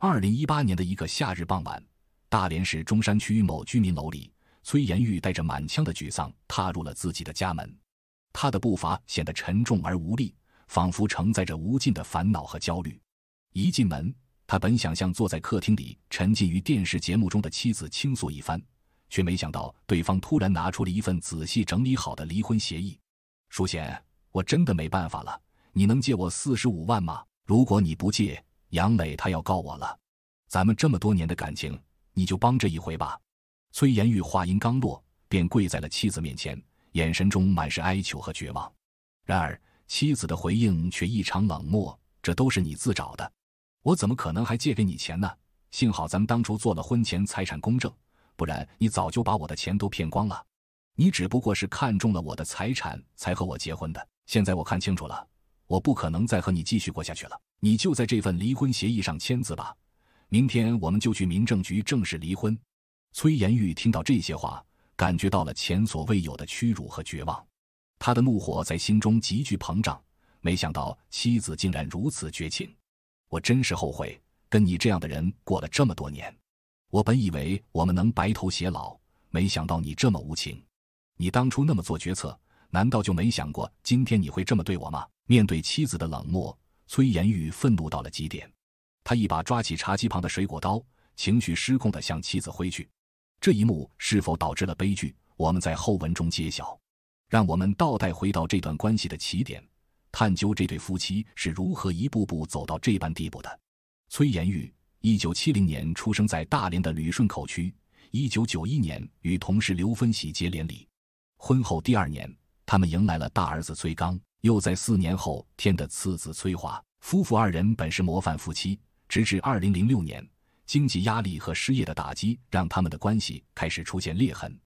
二零一八年的一个夏日傍晚，大连市中山区某居民楼里，崔延玉带着满腔的沮丧踏入了自己的家门。他的步伐显得沉重而无力，仿佛承载着无尽的烦恼和焦虑。一进门，他本想向坐在客厅里沉浸于电视节目中的妻子倾诉一番，却没想到对方突然拿出了一份仔细整理好的离婚协议。书贤，我真的没办法了，你能借我四十五万吗？如果你不借，杨磊，他要告我了，咱们这么多年的感情，你就帮这一回吧。崔延玉话音刚落，便跪在了妻子面前，眼神中满是哀求和绝望。然而，妻子的回应却异常冷漠：“这都是你自找的，我怎么可能还借给你钱呢？幸好咱们当初做了婚前财产公证，不然你早就把我的钱都骗光了。你只不过是看中了我的财产才和我结婚的，现在我看清楚了。”我不可能再和你继续过下去了，你就在这份离婚协议上签字吧。明天我们就去民政局正式离婚。崔延玉听到这些话，感觉到了前所未有的屈辱和绝望，他的怒火在心中急剧膨胀。没想到妻子竟然如此绝情，我真是后悔跟你这样的人过了这么多年。我本以为我们能白头偕老，没想到你这么无情。你当初那么做决策，难道就没想过今天你会这么对我吗？面对妻子的冷漠，崔延玉愤怒到了极点，他一把抓起茶几旁的水果刀，情绪失控地向妻子挥去。这一幕是否导致了悲剧？我们在后文中揭晓。让我们倒带回到这段关系的起点，探究这对夫妻是如何一步步走到这般地步的。崔延玉，一九七零年出生在大连的旅顺口区，一九九一年与同事刘芬喜结连理，婚后第二年，他们迎来了大儿子崔刚。又在四年后添的次子崔华，夫妇二人本是模范夫妻，直至二零零六年，经济压力和失业的打击让他们的关系开始出现裂痕。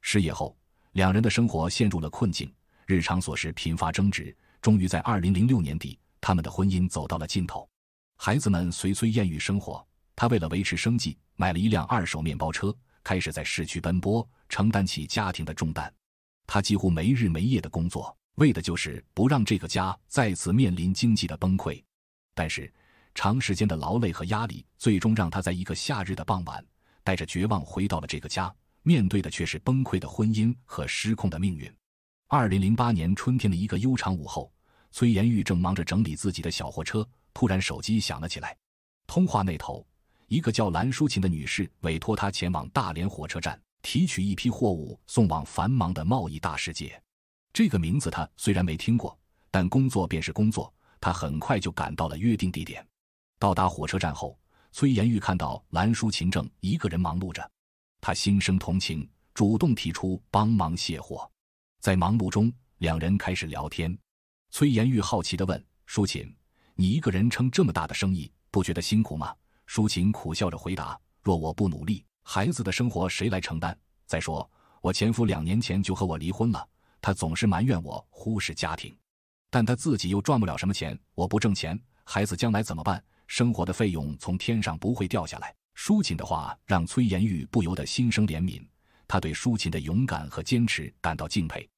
失业后，两人的生活陷入了困境，日常琐事频发争执，终于在二零零六年底，他们的婚姻走到了尽头。孩子们随崔艳玉生活，他为了维持生计，买了一辆二手面包车，开始在市区奔波，承担起家庭的重担。他几乎没日没夜的工作。为的就是不让这个家再次面临经济的崩溃，但是长时间的劳累和压力，最终让他在一个夏日的傍晚，带着绝望回到了这个家，面对的却是崩溃的婚姻和失控的命运。二零零八年春天的一个悠长午后，崔延玉正忙着整理自己的小货车，突然手机响了起来。通话那头，一个叫蓝淑琴的女士委托他前往大连火车站提取一批货物，送往繁忙的贸易大世界。这个名字他虽然没听过，但工作便是工作。他很快就赶到了约定地点。到达火车站后，崔延玉看到兰淑琴正一个人忙碌着，他心生同情，主动提出帮忙卸货。在忙碌中，两人开始聊天。崔延玉好奇地问淑琴：“你一个人撑这么大的生意，不觉得辛苦吗？”淑琴苦笑着回答：“若我不努力，孩子的生活谁来承担？再说，我前夫两年前就和我离婚了。”他总是埋怨我忽视家庭，但他自己又赚不了什么钱。我不挣钱，孩子将来怎么办？生活的费用从天上不会掉下来。舒琴的话让崔延玉不由得心生怜悯，他对舒琴的勇敢和坚持感到敬佩。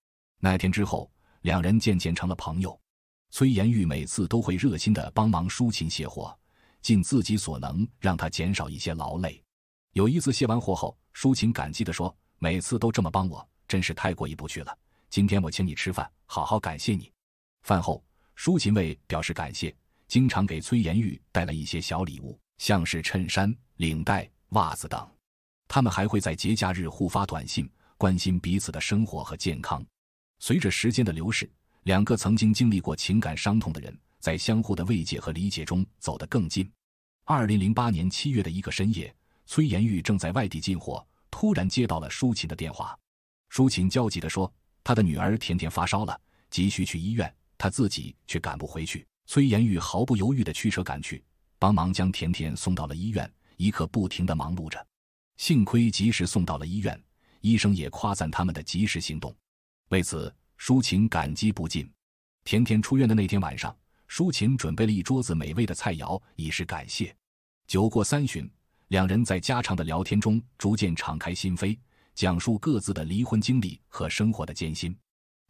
那天之后，两人渐渐成了朋友。崔延玉每次都会热心地帮忙舒琴卸货，尽自己所能让他减少一些劳累。有一次卸完货后，舒琴感激地说：“每次都这么帮我，真是太过意不去了。”今天我请你吃饭，好好感谢你。饭后，舒琴为表示感谢，经常给崔延玉带来一些小礼物，像是衬衫、领带、袜子等。他们还会在节假日互发短信，关心彼此的生活和健康。随着时间的流逝，两个曾经经历过情感伤痛的人，在相互的慰藉和理解中走得更近。二零零八年七月的一个深夜，崔延玉正在外地进货，突然接到了舒琴的电话。舒琴焦急地说。他的女儿甜甜发烧了，急需去医院，他自己却赶不回去。崔延玉毫不犹豫的驱车赶去，帮忙将甜甜送到了医院，一刻不停的忙碌着。幸亏及时送到了医院，医生也夸赞他们的及时行动。为此，舒琴感激不尽。甜甜出院的那天晚上，舒琴准备了一桌子美味的菜肴，以示感谢。酒过三巡，两人在家常的聊天中逐渐敞开心扉。讲述各自的离婚经历和生活的艰辛，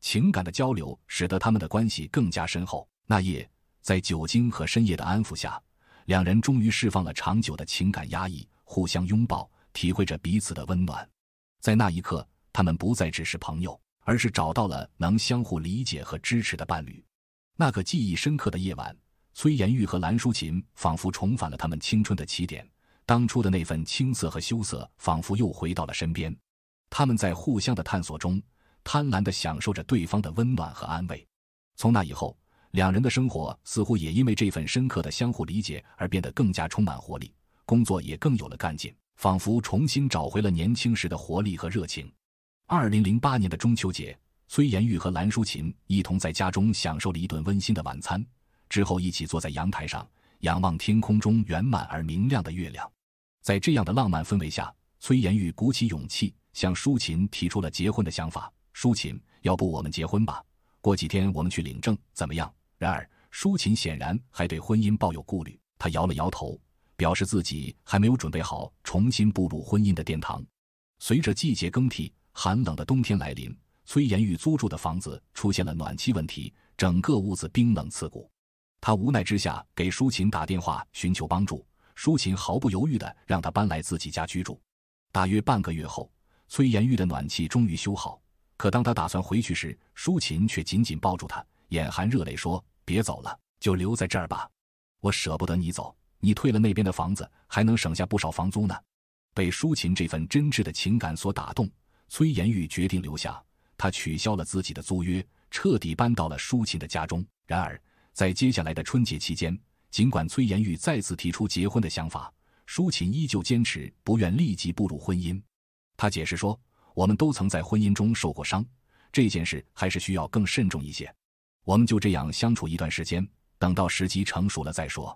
情感的交流使得他们的关系更加深厚。那夜，在酒精和深夜的安抚下，两人终于释放了长久的情感压抑，互相拥抱，体会着彼此的温暖。在那一刻，他们不再只是朋友，而是找到了能相互理解和支持的伴侣。那个记忆深刻的夜晚，崔延玉和蓝淑琴仿佛重返了他们青春的起点，当初的那份青涩和羞涩仿佛又回到了身边。他们在互相的探索中，贪婪的享受着对方的温暖和安慰。从那以后，两人的生活似乎也因为这份深刻的相互理解而变得更加充满活力，工作也更有了干劲，仿佛重新找回了年轻时的活力和热情。二零零八年的中秋节，崔延玉和蓝淑琴一同在家中享受了一顿温馨的晚餐，之后一起坐在阳台上，仰望天空中圆满而明亮的月亮。在这样的浪漫氛围下，崔延玉鼓起勇气。向舒琴提出了结婚的想法，舒琴，要不我们结婚吧？过几天我们去领证，怎么样？然而，舒琴显然还对婚姻抱有顾虑，她摇了摇头，表示自己还没有准备好重新步入婚姻的殿堂。随着季节更替，寒冷的冬天来临，崔延玉租住的房子出现了暖气问题，整个屋子冰冷刺骨。他无奈之下给舒琴打电话寻求帮助，舒琴毫不犹豫地让他搬来自己家居住。大约半个月后。崔延玉的暖气终于修好，可当他打算回去时，舒琴却紧紧抱住他，眼含热泪说：“别走了，就留在这儿吧，我舍不得你走。你退了那边的房子，还能省下不少房租呢。”被舒琴这份真挚的情感所打动，崔延玉决定留下。他取消了自己的租约，彻底搬到了舒琴的家中。然而，在接下来的春节期间，尽管崔延玉再次提出结婚的想法，舒琴依旧坚持不愿立即步入婚姻。他解释说：“我们都曾在婚姻中受过伤，这件事还是需要更慎重一些。我们就这样相处一段时间，等到时机成熟了再说。”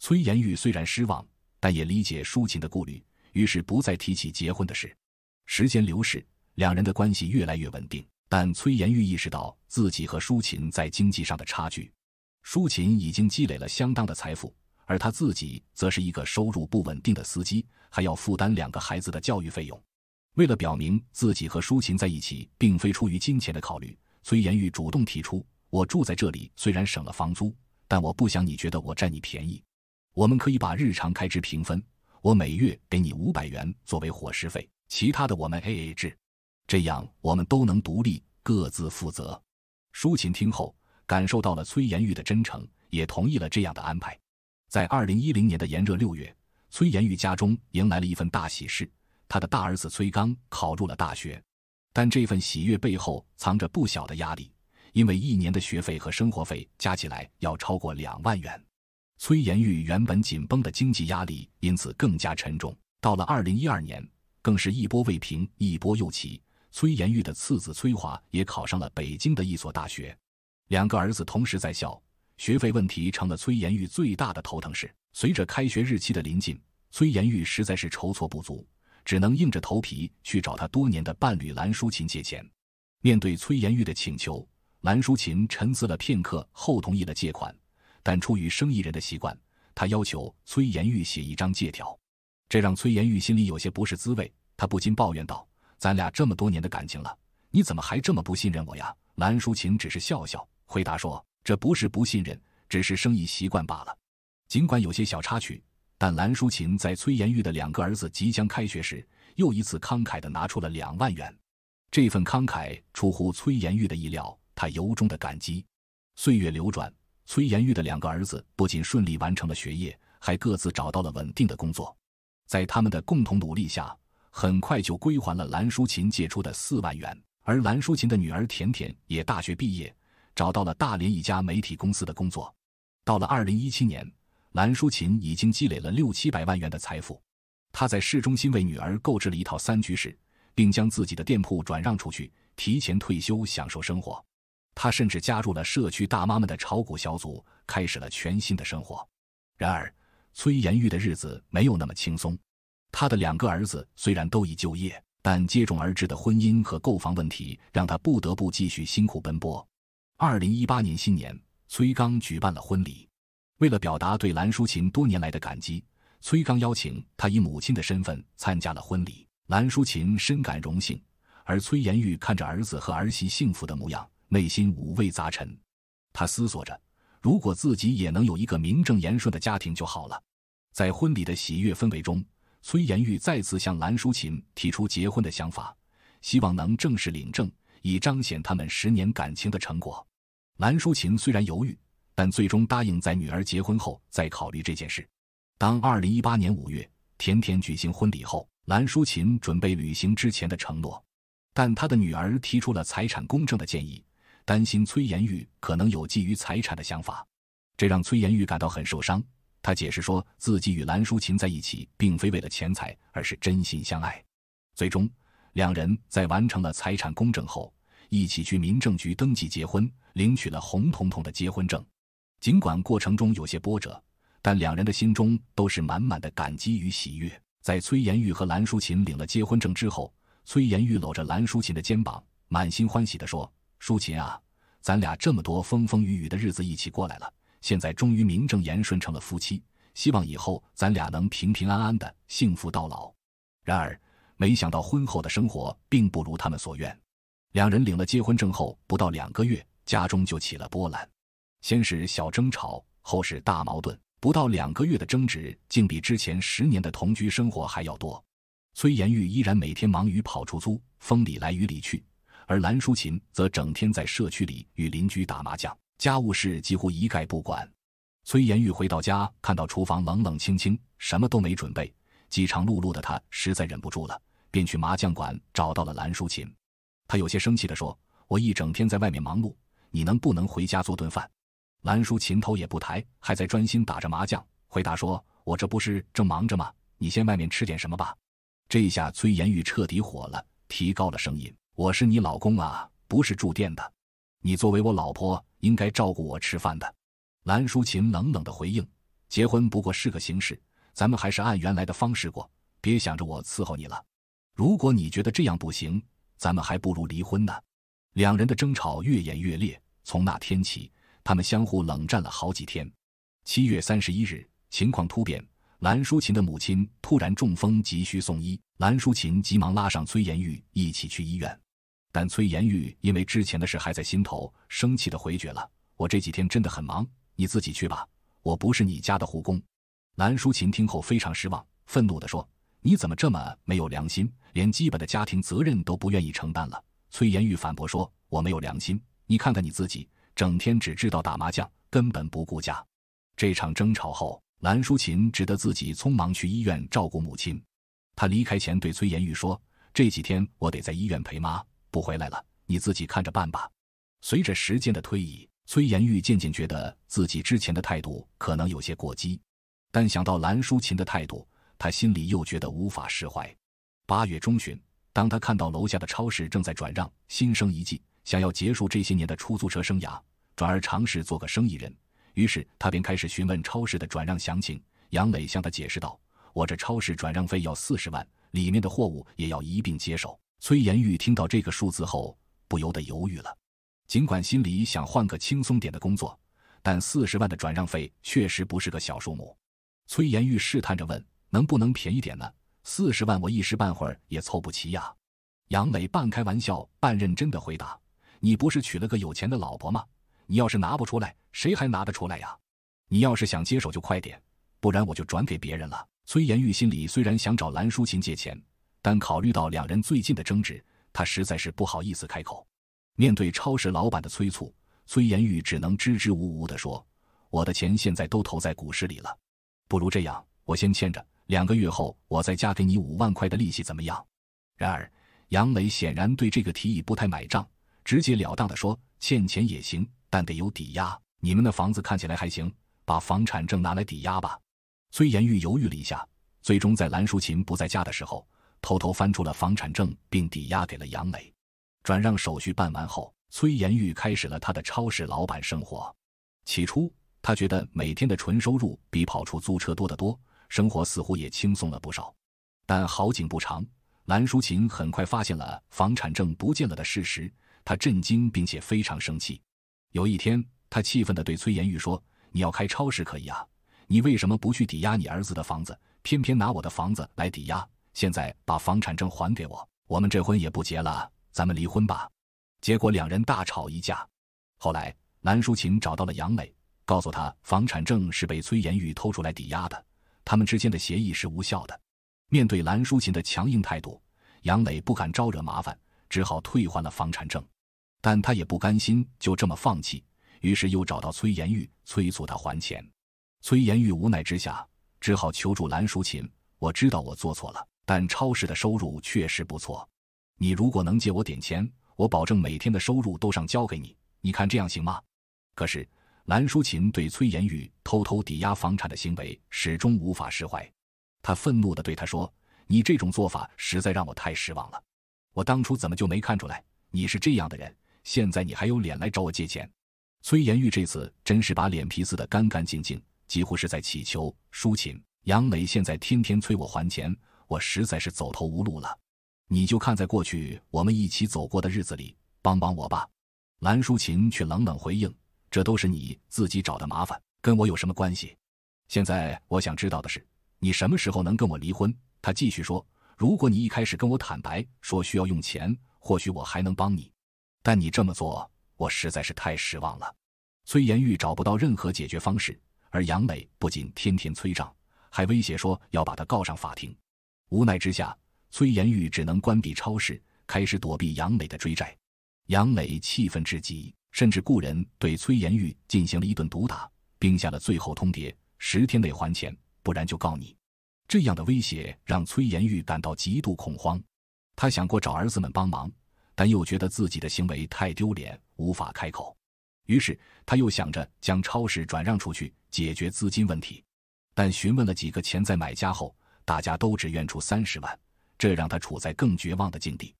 崔延玉虽然失望，但也理解舒琴的顾虑，于是不再提起结婚的事。时间流逝，两人的关系越来越稳定，但崔延玉意识到自己和舒琴在经济上的差距。舒琴已经积累了相当的财富，而他自己则是一个收入不稳定的司机，还要负担两个孩子的教育费用。为了表明自己和舒琴在一起并非出于金钱的考虑，崔延玉主动提出：“我住在这里虽然省了房租，但我不想你觉得我占你便宜。我们可以把日常开支平分，我每月给你五百元作为伙食费，其他的我们 AA 制。这样我们都能独立，各自负责。”舒琴听后感受到了崔延玉的真诚，也同意了这样的安排。在二零一零年的炎热六月，崔延玉家中迎来了一份大喜事。他的大儿子崔刚考入了大学，但这份喜悦背后藏着不小的压力，因为一年的学费和生活费加起来要超过两万元。崔延玉原本紧绷的经济压力因此更加沉重。到了二零一二年，更是一波未平一波又起，崔延玉的次子崔华也考上了北京的一所大学，两个儿子同时在校，学费问题成了崔延玉最大的头疼事。随着开学日期的临近，崔延玉实在是筹措不足。只能硬着头皮去找他多年的伴侣蓝淑琴借钱。面对崔延玉的请求，蓝淑琴沉思了片刻后同意了借款，但出于生意人的习惯，他要求崔延玉写一张借条。这让崔延玉心里有些不是滋味，他不禁抱怨道：“咱俩这么多年的感情了，你怎么还这么不信任我呀？”蓝淑琴只是笑笑，回答说：“这不是不信任，只是生意习惯罢了。”尽管有些小插曲。但兰淑琴在崔延玉的两个儿子即将开学时，又一次慷慨地拿出了两万元。这份慷慨出乎崔延玉的意料，他由衷地感激。岁月流转，崔延玉的两个儿子不仅顺利完成了学业，还各自找到了稳定的工作。在他们的共同努力下，很快就归还了兰淑琴借出的四万元。而兰淑琴的女儿甜甜也大学毕业，找到了大连一家媒体公司的工作。到了二零一七年。兰淑琴已经积累了六七百万元的财富，她在市中心为女儿购置了一套三居室，并将自己的店铺转让出去，提前退休享受生活。她甚至加入了社区大妈们的炒股小组，开始了全新的生活。然而，崔延玉的日子没有那么轻松。他的两个儿子虽然都已就业，但接踵而至的婚姻和购房问题让他不得不继续辛苦奔波。二零一八年新年，崔刚举办了婚礼。为了表达对兰淑琴多年来的感激，崔刚邀请她以母亲的身份参加了婚礼。兰淑琴深感荣幸，而崔延玉看着儿子和儿媳幸福的模样，内心五味杂陈。他思索着，如果自己也能有一个名正言顺的家庭就好了。在婚礼的喜悦氛围中，崔延玉再次向兰淑琴提出结婚的想法，希望能正式领证，以彰显他们十年感情的成果。兰淑琴虽然犹豫。但最终答应在女儿结婚后再考虑这件事。当2018年5月甜甜举行婚礼后，兰淑琴准备履行之前的承诺，但她的女儿提出了财产公证的建议，担心崔延玉可能有觊觎财产的想法，这让崔延玉感到很受伤。他解释说自己与兰淑琴在一起并非为了钱财，而是真心相爱。最终，两人在完成了财产公证后，一起去民政局登记结婚，领取了红彤彤的结婚证。尽管过程中有些波折，但两人的心中都是满满的感激与喜悦。在崔延玉和蓝淑琴领了结婚证之后，崔延玉搂着蓝淑琴的肩膀，满心欢喜地说：“淑琴啊，咱俩这么多风风雨雨的日子一起过来了，现在终于名正言顺成了夫妻，希望以后咱俩能平平安安的幸福到老。”然而，没想到婚后的生活并不如他们所愿。两人领了结婚证后不到两个月，家中就起了波澜。先是小争吵，后是大矛盾。不到两个月的争执，竟比之前十年的同居生活还要多。崔延玉依然每天忙于跑出租，风里来雨里去，而蓝淑琴则整天在社区里与邻居打麻将，家务事几乎一概不管。崔延玉回到家，看到厨房冷冷清清，什么都没准备，饥肠辘辘的他实在忍不住了，便去麻将馆找到了蓝淑琴。他有些生气地说：“我一整天在外面忙碌，你能不能回家做顿饭？”兰淑琴头也不抬，还在专心打着麻将，回答说：“我这不是正忙着吗？你先外面吃点什么吧。”这下崔延玉彻底火了，提高了声音：“我是你老公啊，不是住店的。你作为我老婆，应该照顾我吃饭的。”兰淑琴冷冷地回应：“结婚不过是个形式，咱们还是按原来的方式过，别想着我伺候你了。如果你觉得这样不行，咱们还不如离婚呢。”两人的争吵越演越烈。从那天起。他们相互冷战了好几天。七月三十一日，情况突变，兰淑琴的母亲突然中风，急需送医。兰淑琴急忙拉上崔延玉一起去医院，但崔延玉因为之前的事还在心头，生气的回绝了：“我这几天真的很忙，你自己去吧，我不是你家的护工。”兰淑琴听后非常失望，愤怒地说：“你怎么这么没有良心，连基本的家庭责任都不愿意承担了？”崔延玉反驳说：“我没有良心，你看看你自己。”整天只知道打麻将，根本不顾家。这场争吵后，兰淑琴只得自己匆忙去医院照顾母亲。她离开前对崔延玉说：“这几天我得在医院陪妈，不回来了，你自己看着办吧。”随着时间的推移，崔延玉渐渐觉得自己之前的态度可能有些过激，但想到兰淑琴的态度，他心里又觉得无法释怀。八月中旬，当他看到楼下的超市正在转让，心生一计，想要结束这些年的出租车生涯。转而尝试做个生意人，于是他便开始询问超市的转让详情。杨磊向他解释道：“我这超市转让费要四十万，里面的货物也要一并接手。”崔延玉听到这个数字后，不由得犹豫了。尽管心里想换个轻松点的工作，但四十万的转让费确实不是个小数目。崔延玉试探着问：“能不能便宜点呢？四十万我一时半会儿也凑不齐呀。”杨磊半开玩笑半认真的回答：“你不是娶了个有钱的老婆吗？”你要是拿不出来，谁还拿得出来呀？你要是想接手，就快点，不然我就转给别人了。崔延玉心里虽然想找蓝淑琴借钱，但考虑到两人最近的争执，他实在是不好意思开口。面对超市老板的催促，崔延玉只能支支吾吾地说：“我的钱现在都投在股市里了，不如这样，我先欠着，两个月后我再加给你五万块的利息，怎么样？”然而，杨磊显然对这个提议不太买账，直截了当地说：“欠钱也行。”但得有抵押。你们的房子看起来还行，把房产证拿来抵押吧。崔延玉犹豫了一下，最终在兰淑琴不在家的时候，偷偷翻出了房产证，并抵押给了杨磊。转让手续办完后，崔延玉开始了他的超市老板生活。起初，他觉得每天的纯收入比跑出租车多得多，生活似乎也轻松了不少。但好景不长，兰淑琴很快发现了房产证不见了的事实，她震惊并且非常生气。有一天，他气愤地对崔延玉说：“你要开超市可以啊，你为什么不去抵押你儿子的房子，偏偏拿我的房子来抵押？现在把房产证还给我，我们这婚也不结了，咱们离婚吧。”结果两人大吵一架。后来，兰淑琴找到了杨磊，告诉他房产证是被崔延玉偷出来抵押的，他们之间的协议是无效的。面对兰淑琴的强硬态度，杨磊不敢招惹麻烦，只好退还了房产证。但他也不甘心就这么放弃，于是又找到崔延玉，催促他还钱。崔延玉无奈之下，只好求助蓝淑琴。我知道我做错了，但超市的收入确实不错。你如果能借我点钱，我保证每天的收入都上交给你。你看这样行吗？可是蓝淑琴对崔延玉偷偷抵押房产的行为始终无法释怀，她愤怒的对他说：“你这种做法实在让我太失望了。我当初怎么就没看出来你是这样的人？”现在你还有脸来找我借钱？崔延玉这次真是把脸皮撕得干干净净，几乎是在乞求舒琴。杨磊现在天天催我还钱，我实在是走投无路了。你就看在过去我们一起走过的日子里，帮帮我吧。蓝舒琴却冷冷回应：“这都是你自己找的麻烦，跟我有什么关系？现在我想知道的是，你什么时候能跟我离婚？”他继续说：“如果你一开始跟我坦白说需要用钱，或许我还能帮你。”但你这么做，我实在是太失望了。崔延玉找不到任何解决方式，而杨磊不仅天天催账，还威胁说要把他告上法庭。无奈之下，崔延玉只能关闭超市，开始躲避杨磊的追债。杨磊气愤至极，甚至雇人对崔延玉进行了一顿毒打，并下了最后通牒：十天内还钱，不然就告你。这样的威胁让崔延玉感到极度恐慌。他想过找儿子们帮忙。但又觉得自己的行为太丢脸，无法开口。于是他又想着将超市转让出去，解决资金问题。但询问了几个潜在买家后，大家都只愿出三十万，这让他处在更绝望的境地。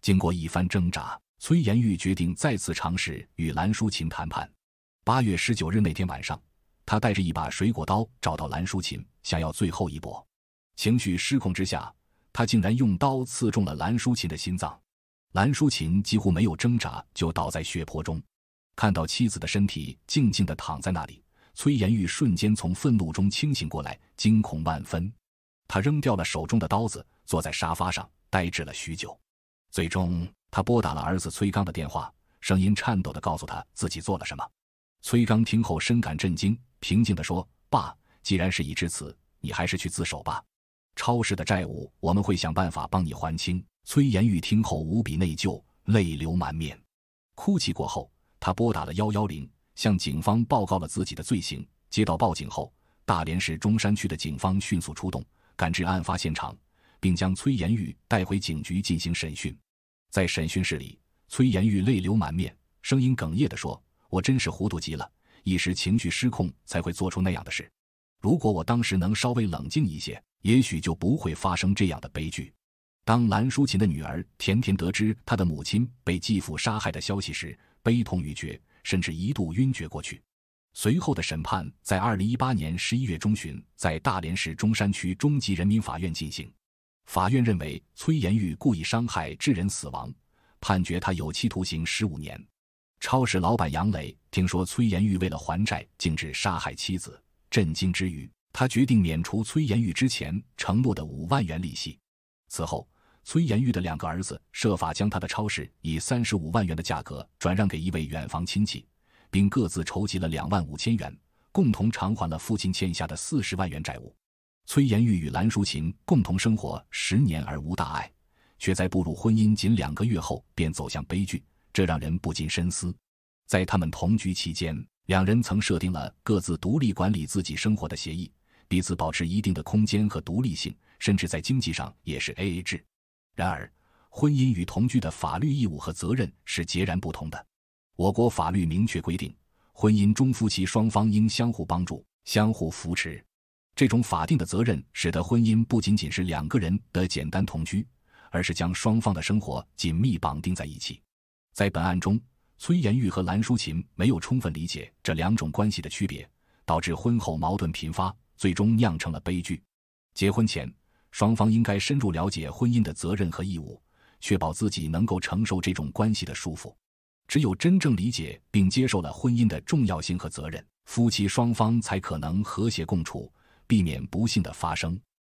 经过一番挣扎，崔延玉决定再次尝试与蓝淑琴谈判。八月十九日那天晚上，他带着一把水果刀找到蓝淑琴，想要最后一搏。情绪失控之下，他竟然用刀刺中了蓝淑琴的心脏。兰淑琴几乎没有挣扎，就倒在血泊中。看到妻子的身体静静地躺在那里，崔延玉瞬间从愤怒中清醒过来，惊恐万分。他扔掉了手中的刀子，坐在沙发上呆滞了许久。最终，他拨打了儿子崔刚的电话，声音颤抖地告诉他自己做了什么。崔刚听后深感震惊，平静地说：“爸，既然事已至此，你还是去自首吧。超市的债务我们会想办法帮你还清。”崔延玉听后无比内疚，泪流满面。哭泣过后，他拨打了幺幺零，向警方报告了自己的罪行。接到报警后，大连市中山区的警方迅速出动，赶至案发现场，并将崔延玉带回警局进行审讯。在审讯室里，崔延玉泪流满面，声音哽咽地说：“我真是糊涂极了，一时情绪失控才会做出那样的事。如果我当时能稍微冷静一些，也许就不会发生这样的悲剧。”当兰淑琴的女儿甜甜得知她的母亲被继父杀害的消息时，悲痛欲绝，甚至一度晕厥过去。随后的审判在二零一八年十一月中旬，在大连市中山区中级人民法院进行。法院认为崔延玉故意伤害致人死亡，判决他有期徒刑十五年。超市老板杨磊听说崔延玉为了还债竟致杀害妻子，震惊之余，他决定免除崔延玉之前承诺的五万元利息。此后。崔延玉的两个儿子设法将他的超市以三十五万元的价格转让给一位远房亲戚，并各自筹集了两万五千元，共同偿还了父亲欠下的四十万元债务。崔延玉与兰淑琴共同生活十年而无大碍，却在步入婚姻仅两个月后便走向悲剧，这让人不禁深思。在他们同居期间，两人曾设定了各自独立管理自己生活的协议，彼此保持一定的空间和独立性，甚至在经济上也是 A A 制。然而，婚姻与同居的法律义务和责任是截然不同的。我国法律明确规定，婚姻中夫妻双方应相互帮助、相互扶持。这种法定的责任，使得婚姻不仅仅是两个人的简单同居，而是将双方的生活紧密绑定在一起。在本案中，崔延玉和兰淑琴没有充分理解这两种关系的区别，导致婚后矛盾频发，最终酿成了悲剧。结婚前。双方应该深入了解婚姻的责任和义务，确保自己能够承受这种关系的束缚。只有真正理解并接受了婚姻的重要性和责任，夫妻双方才可能和谐共处，避免不幸的发生。